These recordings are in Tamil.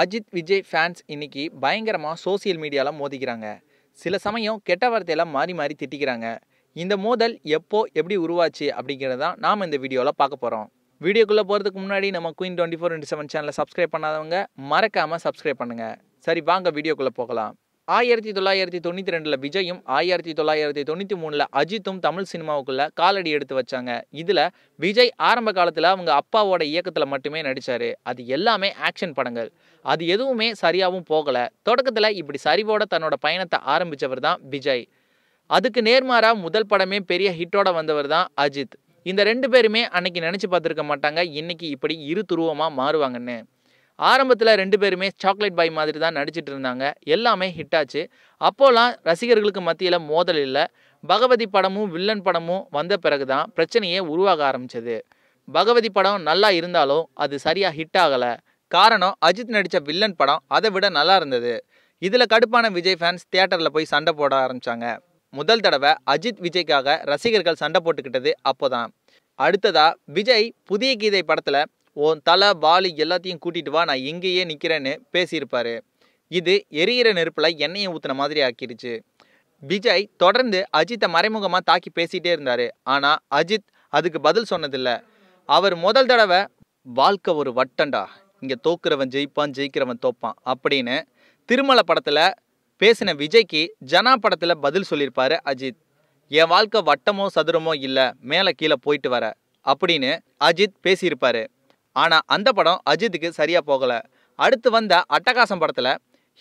அஜித் விஜய் ஃபேன்ஸ் இன்றைக்கி பயங்கரமாக சோசியல் மீடியாவில் மோதிக்கிறாங்க சில சமயம் கெட்ட வார்த்தையெல்லாம் மாறி மாறி திட்டிக்கிறாங்க இந்த மோதல் எப்போ எப்படி உருவாச்சு அப்படிங்கிறத தான் நாம் இந்த வீடியோவில் பார்க்க போகிறோம் வீடியோக்குள்ளே போகிறதுக்கு முன்னாடி நம்ம queen twenty four into seven சேனலை சப்ஸ்கிரைப் பண்ணாதவங்க மறக்காமல் சப்ஸ்கிரைப் பண்ணுங்கள் சரி வாங்க வீடியோக்குள்ளே போகலாம் ஆயிரத்தி தொள்ளாயிரத்தி தொண்ணூற்றி ரெண்டில் விஜயும் ஆயிரத்தி தொள்ளாயிரத்தி தொண்ணூற்றி மூணில் அஜித்தும் தமிழ் சினிமாவுக்குள்ளே காலடி எடுத்து வச்சாங்க இதில் விஜய் ஆரம்ப காலத்தில் அவங்க அப்பாவோட இயக்கத்தில் மட்டுமே நடித்தார் அது எல்லாமே ஆக்ஷன் படங்கள் அது எதுவுமே சரியாகவும் போகலை தொடக்கத்தில் இப்படி சரிவோட தன்னோட பயணத்தை ஆரம்பித்தவர் தான் விஜய் அதுக்கு நேர்மாறாக முதல் படமே பெரிய ஹிட்டோட வந்தவர் தான் அஜித் இந்த ரெண்டு பேருமே அன்னைக்கு நினச்சி பார்த்துருக்க மாட்டாங்க இன்னைக்கு இப்படி இரு துருவமாக மாறுவாங்கன்னு ஆரம்பத்தில் ரெண்டு பேருமே சாக்லேட் பாய் மாதிரி தான் நடிச்சிட்டு இருந்தாங்க எல்லாமே ஹிட் ஆச்சு அப்போலாம் ரசிகர்களுக்கு மத்தியில் மோதல் இல்லை பகவதி படமும் வில்லன் படமும் வந்த பிறகு தான் பிரச்சனையே உருவாக ஆரம்பிச்சது பகவதி படம் நல்லா இருந்தாலும் அது சரியாக ஹிட் ஆகலை காரணம் அஜித் நடித்த வில்லன் படம் அதை விட நல்லா இருந்தது இதில் கடுப்பான விஜய் ஃபேன்ஸ் தியேட்டரில் போய் சண்டை போட ஆரம்பித்தாங்க முதல் தடவை அஜித் விஜய்க்காக ரசிகர்கள் சண்டை போட்டுக்கிட்டது அப்போதான் அடுத்ததாக விஜய் புதிய கீதை படத்தில் உன் தலை பாலி எல்லாத்தையும் கூட்டிகிட்டு வா நான் எங்கேயே நிற்கிறேன்னு பேசியிருப்பாரு இது எரியிற நெருப்பில் எண்ணெயை ஊற்றின மாதிரி ஆக்கிடுச்சு விஜய் தொடர்ந்து அஜித்தை மறைமுகமாக தாக்கி பேசிகிட்டே இருந்தார் ஆனால் அஜித் அதுக்கு பதில் சொன்னதில்லை அவர் முதல் தடவை வாழ்க்கை ஒரு வட்டண்டா இங்கே தோக்குறவன் ஜெயிப்பான் ஜெயிக்கிறவன் தோப்பான் அப்படின்னு திருமலை படத்தில் பேசின விஜய்க்கு ஜனா படத்தில் பதில் சொல்லியிருப்பார் அஜித் என் வாழ்க்கை வட்டமோ சதுரமோ இல்லை மேலே கீழே போயிட்டு வர அப்படின்னு அஜித் பேசியிருப்பாரு ஆனால் அந்த படம் அஜித்துக்கு சரியாக போகலை அடுத்து வந்த அட்டகாசம் படத்தில்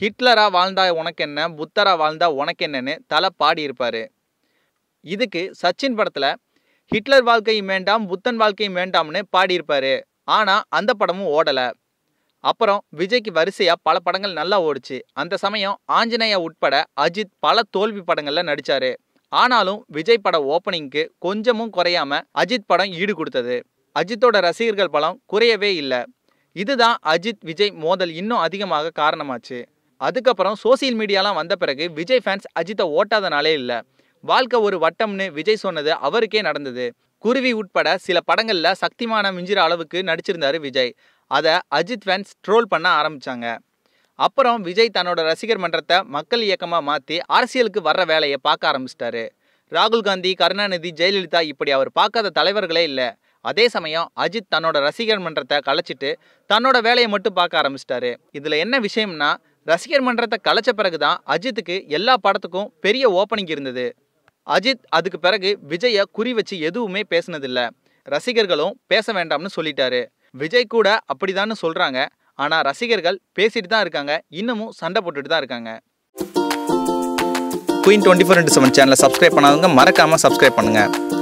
ஹிட்லராக வாழ்ந்தா உனக்கு என்ன புத்தராக வாழ்ந்தா உனக்கு என்னன்னு தலை பாடியிருப்பார் இதுக்கு சச்சின் படத்தில் ஹிட்லர் வாழ்க்கையும் வேண்டாம் புத்தன் வாழ்க்கையும் வேண்டாம்னு பாடியிருப்பார் ஆனால் அந்த படமும் ஓடலை அப்புறம் விஜய்க்கு வரிசையாக பல படங்கள் நல்லா ஓடிச்சு அந்த சமயம் ஆஞ்சநேயா உட்பட அஜித் பல தோல்வி படங்களில் நடித்தார் ஆனாலும் விஜய் பட ஓப்பனிங்க்கு கொஞ்சமும் குறையாம அஜித் படம் ஈடு கொடுத்தது அஜித்தோட ரசிகர்கள் பலம் குறையவே இல்லை இதுதான் அஜித் விஜய் மோதல் இன்னும் அதிகமாக காரணமாச்சு அதுக்கப்புறம் சோசியல் மீடியாலாம் வந்த பிறகு விஜய் ஃபேன்ஸ் அஜித்தை ஓட்டாதனாலே இல்லை வாழ்க்கை ஒரு வட்டம்னு விஜய் சொன்னது அவருக்கே நடந்தது குருவி உட்பட சில படங்களில் சக்திமான மிஞ்சிற அளவுக்கு நடிச்சிருந்தார் விஜய் அதை அஜித் ஃபேன்ஸ் ட்ரோல் பண்ண ஆரம்பித்தாங்க அப்புறம் விஜய் தன்னோட ரசிகர் மன்றத்தை மக்கள் இயக்கமாக மாற்றி அரசியலுக்கு வர்ற வேலையை பார்க்க ஆரம்பிச்சிட்டாரு ராகுல் காந்தி கருணாநிதி ஜெயலலிதா இப்படி அவர் பார்க்காத தலைவர்களே இல்லை அதே சமயம் அஜித் தன்னோட ரசிகர் மன்றத்தை கலைச்சிட்டு தன்னோட வேலையை மட்டும் பார்க்க ஆரம்பிச்சிட்டாரு இதில் என்ன விஷயம்னா ரசிகர் மன்றத்தை கலைச்ச பிறகு தான் அஜித்துக்கு எல்லா படத்துக்கும் பெரிய ஓப்பனிங் இருந்தது அஜித் அதுக்கு பிறகு விஜயை குறி வச்சு எதுவுமே பேசினதில்லை ரசிகர்களும் பேச வேண்டாம்னு சொல்லிட்டாரு விஜய் கூட அப்படிதான்னு சொல்கிறாங்க ஆனால் ரசிகர்கள் பேசிட்டு தான் இருக்காங்க இன்னமும் சண்டை போட்டுட்டு தான் இருக்காங்க queen twenty four into seven சேனலை சப்ஸ்கிரைப் பண்ணாதவங்க மறக்காமல் சப்ஸ்கிரைப் பண்ணுங்கள்